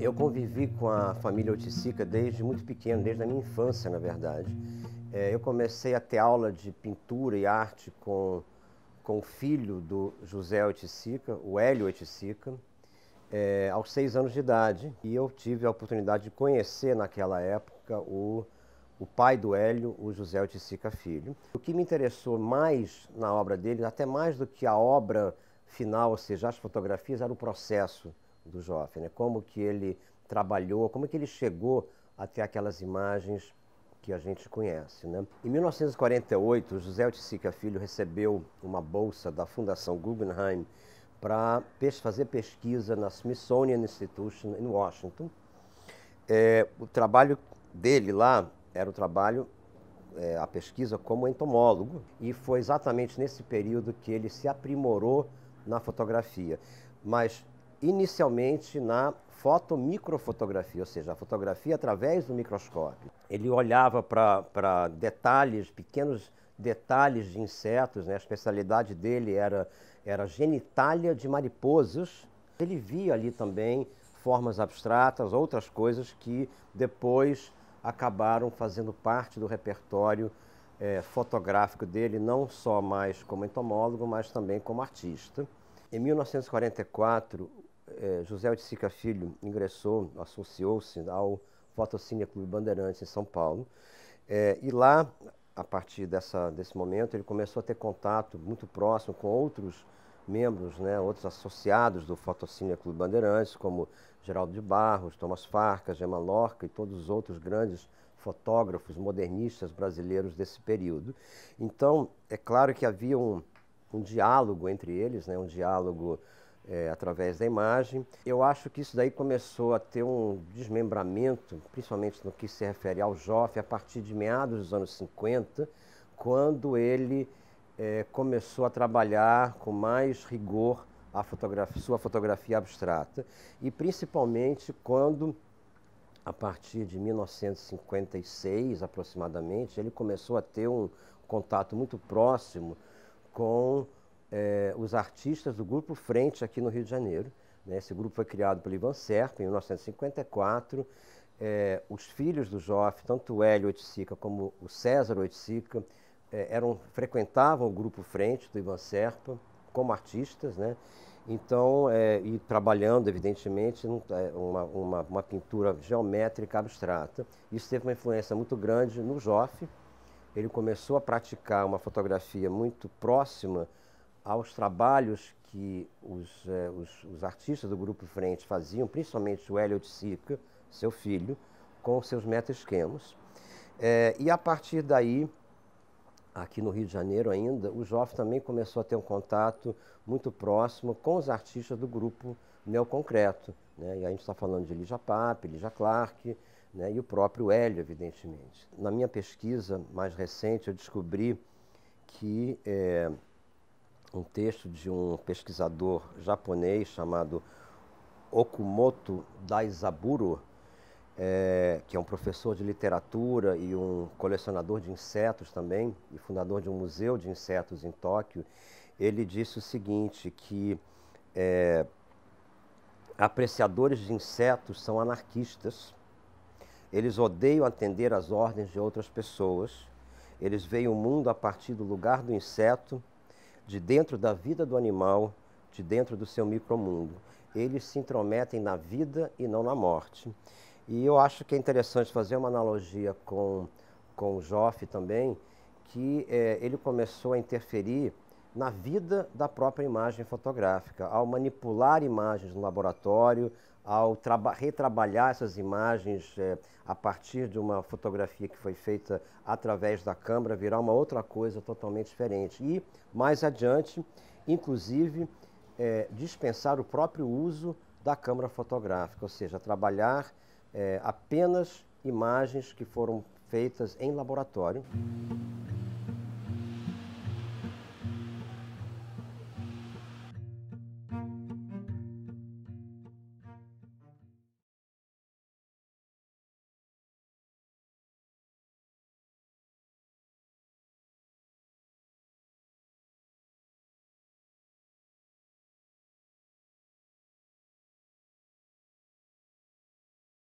Eu convivi com a família Oticica desde muito pequeno, desde a minha infância, na verdade. É, eu comecei a ter aula de pintura e arte com, com o filho do José Oticica, o Hélio Oticica, é, aos seis anos de idade. E eu tive a oportunidade de conhecer, naquela época, o, o pai do Hélio, o José Oticica Filho. O que me interessou mais na obra dele, até mais do que a obra final, ou seja, as fotografias, era o processo do Joffre, né? como que ele trabalhou, como que ele chegou até aquelas imagens que a gente conhece. Né? Em 1948, José Otisica Filho recebeu uma bolsa da Fundação Guggenheim para fazer pesquisa na Smithsonian Institution em Washington. É, o trabalho dele lá era o trabalho, é, a pesquisa como entomólogo, e foi exatamente nesse período que ele se aprimorou na fotografia. Mas inicialmente na fotomicrofotografia, ou seja, a fotografia através do microscópio. Ele olhava para detalhes, pequenos detalhes de insetos, né? a especialidade dele era, era genitália de mariposas. Ele via ali também formas abstratas, outras coisas que depois acabaram fazendo parte do repertório é, fotográfico dele, não só mais como entomólogo, mas também como artista. Em 1944, é, José de Sica Filho ingressou, associou-se ao Fotocine Clube Bandeirantes em São Paulo. É, e lá, a partir dessa, desse momento, ele começou a ter contato muito próximo com outros membros, né, outros associados do Fotocine Clube Bandeirantes, como Geraldo de Barros, Thomas Farcas, Gemma Lorca e todos os outros grandes fotógrafos modernistas brasileiros desse período. Então, é claro que havia um, um diálogo entre eles, né, um diálogo é, através da imagem. Eu acho que isso daí começou a ter um desmembramento, principalmente no que se refere ao Joffre, a partir de meados dos anos 50, quando ele é, começou a trabalhar com mais rigor a fotografia, sua fotografia abstrata, e principalmente quando, a partir de 1956 aproximadamente, ele começou a ter um contato muito próximo com é, os artistas do Grupo Frente aqui no Rio de Janeiro. Né? Esse grupo foi criado pelo Ivan Serpa em 1954. É, eh, os filhos do Joff, tanto o Hélio Oiticica como o César Oiticica, é, eram, frequentavam o Grupo Frente do Ivan Serpa como artistas, né? Então, é, e trabalhando, evidentemente, uma, uma, uma, pintura geométrica abstrata. Isso teve uma influência muito grande no Joff. Ele começou a praticar uma fotografia muito próxima aos trabalhos que os, é, os, os, artistas do Grupo Frente faziam, principalmente o Hélio de Sica, seu filho, com seus metaesquemas. Eh, e a partir daí, aqui no Rio de Janeiro ainda, o Joff também começou a ter um contato muito próximo com os artistas do grupo neoconcreto. Né? E a gente está falando de Elijah Papp, Elijah Clark né? e o próprio Hélio, evidentemente. Na minha pesquisa mais recente, eu descobri que... É, um texto de um pesquisador japonês chamado Okumoto Daisaburo, é, que é um professor de literatura e um colecionador de insetos também, e fundador de um museu de insetos em Tóquio. Ele disse o seguinte, que é, apreciadores de insetos são anarquistas, eles odeiam atender às ordens de outras pessoas, eles veem o mundo a partir do lugar do inseto de dentro da vida do animal, de dentro do seu micromundo. Eles se intrometem na vida e não na morte. E eu acho que é interessante fazer uma analogia com, com o Joff também, que é, ele começou a interferir na vida da própria imagem fotográfica, ao manipular imagens no laboratório, ao retrabalhar essas imagens é, a partir de uma fotografia que foi feita através da câmera, virar uma outra coisa totalmente diferente. E, mais adiante, inclusive, é, dispensar o próprio uso da câmera fotográfica, ou seja, trabalhar é, apenas imagens que foram feitas em laboratório.